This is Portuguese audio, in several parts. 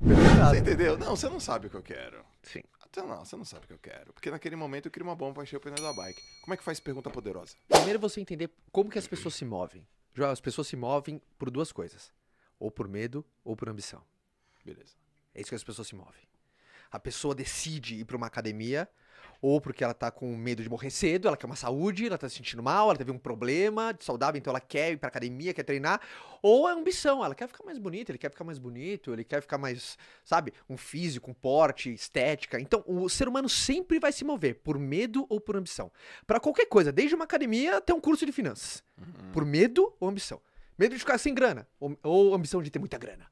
Você entendeu? Não, você não sabe o que eu quero. Sim. Até não, você não sabe o que eu quero. Porque naquele momento eu queria uma bomba pra encher o pneu da bike. Como é que faz pergunta poderosa? Primeiro você entender como que as pessoas se movem. João, as pessoas se movem por duas coisas. Ou por medo ou por ambição. Beleza. É isso que as pessoas se movem. A pessoa decide ir pra uma academia ou porque ela tá com medo de morrer cedo, ela quer uma saúde, ela tá se sentindo mal, ela teve um problema de saudável, então ela quer ir pra academia, quer treinar, ou é ambição, ela quer ficar mais bonita, ele quer ficar mais bonito, ele quer ficar mais, sabe, um físico, um porte, estética. Então, o ser humano sempre vai se mover por medo ou por ambição. para qualquer coisa, desde uma academia até um curso de finanças. Uhum. Por medo ou ambição. Medo de ficar sem grana, ou, ou ambição de ter muita grana.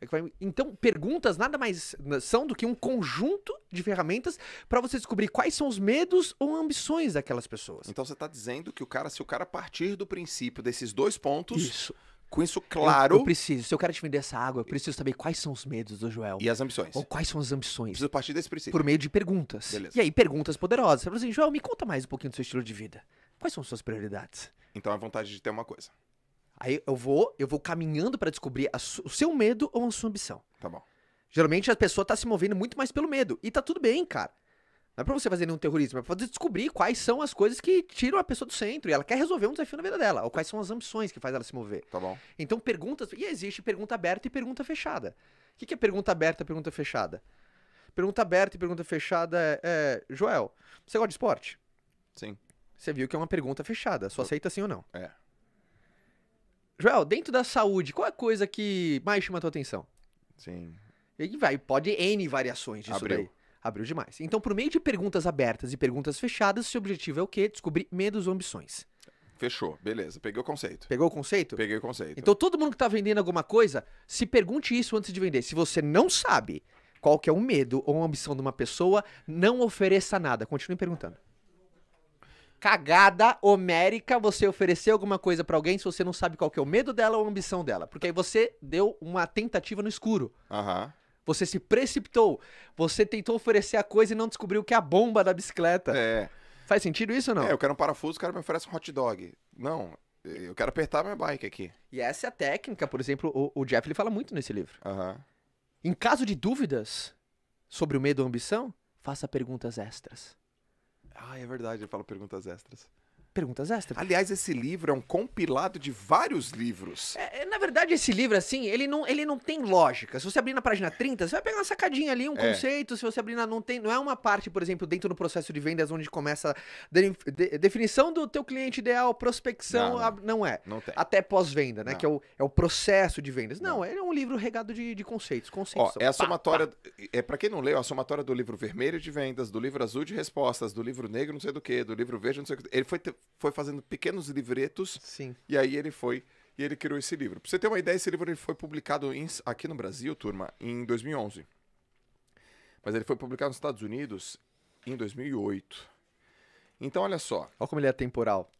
É vai... Então, perguntas nada mais são do que um conjunto de ferramentas para você descobrir quais são os medos ou ambições daquelas pessoas. Então você está dizendo que o cara, se o cara partir do princípio desses dois pontos. Isso. Com isso claro. Eu, eu, preciso, se eu quero te vender essa água, eu preciso saber quais são os medos do Joel. E as ambições. Ou quais são as ambições. Preciso partir desse princípio. Por meio de perguntas. Beleza. E aí, perguntas poderosas. Você fala assim, Joel, me conta mais um pouquinho do seu estilo de vida. Quais são suas prioridades? Então, a vontade de ter uma coisa. Aí eu vou, eu vou caminhando para descobrir o seu medo ou a sua ambição. Tá bom. Geralmente a pessoa tá se movendo muito mais pelo medo. E tá tudo bem, cara. Não é pra você fazer nenhum terrorismo, é pra você descobrir quais são as coisas que tiram a pessoa do centro. E ela quer resolver um desafio na vida dela. Ou quais são as ambições que faz ela se mover. Tá bom. Então perguntas. E existe pergunta aberta e pergunta fechada. O que, que é pergunta aberta e pergunta fechada? Pergunta aberta e pergunta fechada é, é. Joel, você gosta de esporte? Sim. Você viu que é uma pergunta fechada. Só aceita sim ou não. É. Joel, dentro da saúde, qual é a coisa que mais chama a tua atenção? Sim. E vai, pode N variações disso Abriu. daí. Abriu demais. Então, por meio de perguntas abertas e perguntas fechadas, seu objetivo é o quê? Descobrir medos ou ambições. Fechou, beleza. Peguei o conceito. Pegou o conceito? Peguei o conceito. Então, todo mundo que tá vendendo alguma coisa, se pergunte isso antes de vender. Se você não sabe qual que é o medo ou a ambição de uma pessoa, não ofereça nada. Continue perguntando cagada homérica você oferecer alguma coisa para alguém se você não sabe qual que é o medo dela ou a ambição dela. Porque aí você deu uma tentativa no escuro. Aham. Uhum. Você se precipitou. Você tentou oferecer a coisa e não descobriu que é a bomba da bicicleta. É. Faz sentido isso ou não? É, eu quero um parafuso, o cara me oferece um hot dog. Não, eu quero apertar minha bike aqui. E essa é a técnica, por exemplo, o, o Jeff ele fala muito nesse livro. Uhum. Em caso de dúvidas sobre o medo ou a ambição, faça perguntas extras. Ah, é verdade, eu falo perguntas extras perguntas extras. Aliás, esse livro é um compilado de vários livros. É, é, na verdade, esse livro, assim, ele não, ele não tem lógica. Se você abrir na página 30, você vai pegar uma sacadinha ali, um é. conceito. Se você abrir na. Não, tem, não é uma parte, por exemplo, dentro do processo de vendas onde começa a de, de, definição do teu cliente ideal, prospecção. Não, não é. Não tem. Até pós-venda, né? Que é o, é o processo de vendas. Não, não ele é um livro regado de, de conceitos. conceitos Ó, é a somatória. É, para quem não leu, é a somatória do livro vermelho de vendas, do livro azul de respostas, do livro negro não sei do que, do livro verde não sei o que. Ele foi foi fazendo pequenos livretos. Sim. E aí ele foi e ele criou esse livro. Pra você ter uma ideia, esse livro ele foi publicado em, aqui no Brasil, turma, em 2011. Mas ele foi publicado nos Estados Unidos em 2008. Então, olha só. Olha como ele é temporal.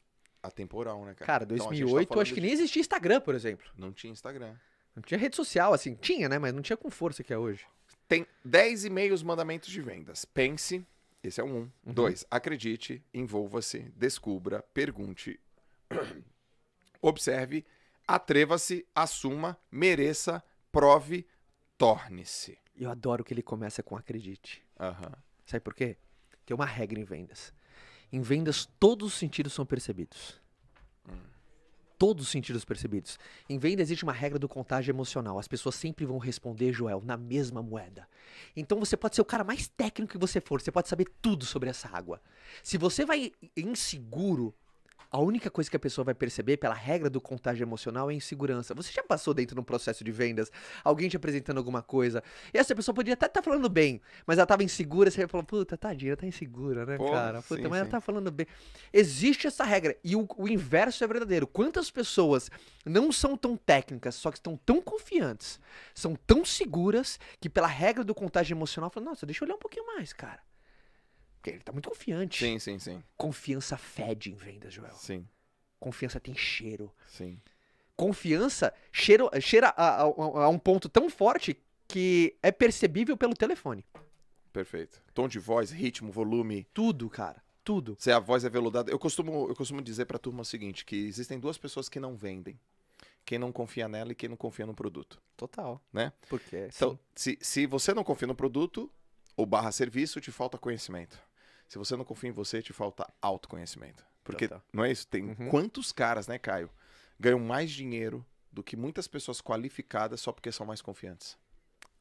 Atemporal, né, cara? Cara, 2008 então, tá acho que de... nem existia Instagram, por exemplo. Não tinha Instagram. Não tinha rede social, assim. Tinha, né? Mas não tinha com força que é hoje. Tem 10 e meios mandamentos de vendas. Pense esse é um. um. Uhum. Dois, acredite, envolva-se, descubra, pergunte, observe, atreva-se, assuma, mereça, prove, torne-se. Eu adoro que ele começa com acredite. Uhum. Sabe por quê? Tem uma regra em vendas. Em vendas, todos os sentidos são percebidos. Hum todos os sentidos percebidos. Em venda existe uma regra do contágio emocional. As pessoas sempre vão responder, Joel, na mesma moeda. Então você pode ser o cara mais técnico que você for, você pode saber tudo sobre essa água. Se você vai inseguro, a única coisa que a pessoa vai perceber pela regra do contágio emocional é insegurança. Você já passou dentro de um processo de vendas, alguém te apresentando alguma coisa, e essa pessoa podia até estar tá falando bem, mas ela estava insegura, você falou, puta, tadinha, tá insegura, né, Pô, cara? Puta, sim, mas ela está tá falando bem. Existe essa regra, e o, o inverso é verdadeiro. Quantas pessoas não são tão técnicas, só que estão tão confiantes, são tão seguras, que pela regra do contágio emocional, falam, nossa, deixa eu olhar um pouquinho mais, cara. Porque ele tá muito confiante. Sim, sim, sim. Confiança fede em vendas, Joel. Sim. Confiança tem cheiro. Sim. Confiança cheiro, cheira a, a, a um ponto tão forte que é percebível pelo telefone. Perfeito. Tom de voz, ritmo, volume. Tudo, cara. Tudo. Se a voz é veludada. Eu costumo, eu costumo dizer pra turma o seguinte: que existem duas pessoas que não vendem. Quem não confia nela e quem não confia no produto. Total. Né? Porque. Então, se, se você não confia no produto, ou barra serviço, te falta conhecimento. Se você não confia em você, te falta autoconhecimento. Porque tá, tá. não é isso? Tem uhum. quantos caras, né, Caio, ganham mais dinheiro do que muitas pessoas qualificadas só porque são mais confiantes?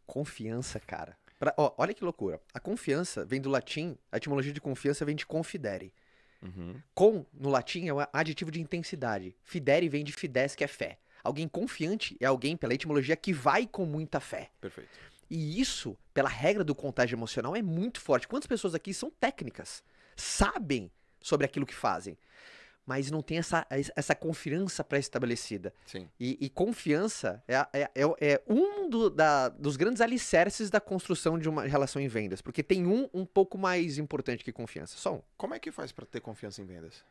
Confiança, cara. Pra, ó, olha que loucura. A confiança vem do latim, a etimologia de confiança vem de confidere. Uhum. Com, no latim, é um adjetivo de intensidade. Fidere vem de fides, que é fé. Alguém confiante é alguém, pela etimologia, que vai com muita fé. Perfeito. E isso, pela regra do contágio emocional, é muito forte. Quantas pessoas aqui são técnicas, sabem sobre aquilo que fazem, mas não tem essa, essa confiança pré-estabelecida. E, e, confiança é, é, é, é um do, da, dos grandes alicerces da construção de uma relação em vendas, porque tem um um pouco mais importante que confiança, só um. Como é que faz para ter confiança em vendas?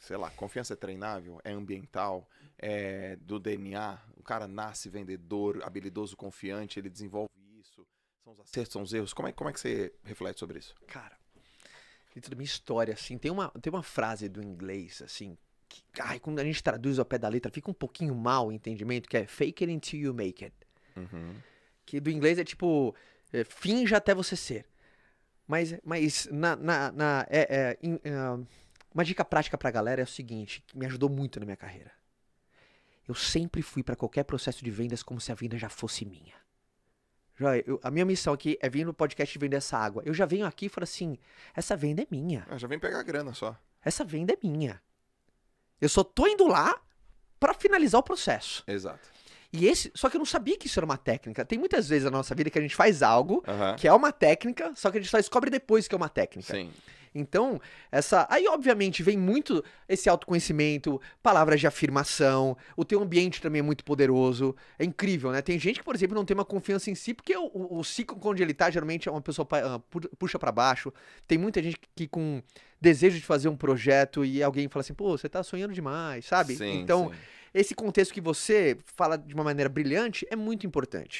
sei lá, confiança é treinável, é ambiental, é do DNA. O cara nasce vendedor, habilidoso, confiante, ele desenvolve isso. São os acertos, são os erros. Como é, como é que você reflete sobre isso? Cara, dentro da minha história, assim, tem uma, tem uma frase do inglês, assim, que, ai, quando a gente traduz ao pé da letra, fica um pouquinho mal o entendimento, que é fake it until you make it. Uhum. Que do inglês é tipo, é, finja até você ser. Mas, mas na, na, na é, é, in, uh, uma dica prática pra galera é o seguinte, que me ajudou muito na minha carreira. Eu sempre fui para qualquer processo de vendas como se a venda já fosse minha. Já, eu, a minha missão aqui é vir no podcast vender essa água. Eu já venho aqui e falo assim: essa venda é minha. Eu é, já vem pegar grana só. Essa venda é minha. Eu só tô indo lá para finalizar o processo. Exato. E esse, só que eu não sabia que isso era uma técnica. Tem muitas vezes na nossa vida que a gente faz algo uhum. que é uma técnica, só que a gente só descobre depois que é uma técnica. Sim. Então, essa. Aí, obviamente, vem muito esse autoconhecimento, palavras de afirmação, o teu ambiente também é muito poderoso. É incrível, né? Tem gente que, por exemplo, não tem uma confiança em si, porque o, o, o ciclo onde ele tá, geralmente, é uma pessoa ah, puxa para baixo. Tem muita gente que com desejo de fazer um projeto e alguém fala assim, pô, você tá sonhando demais, sabe? Sim, então. Sim esse contexto que você fala de uma maneira brilhante é muito importante.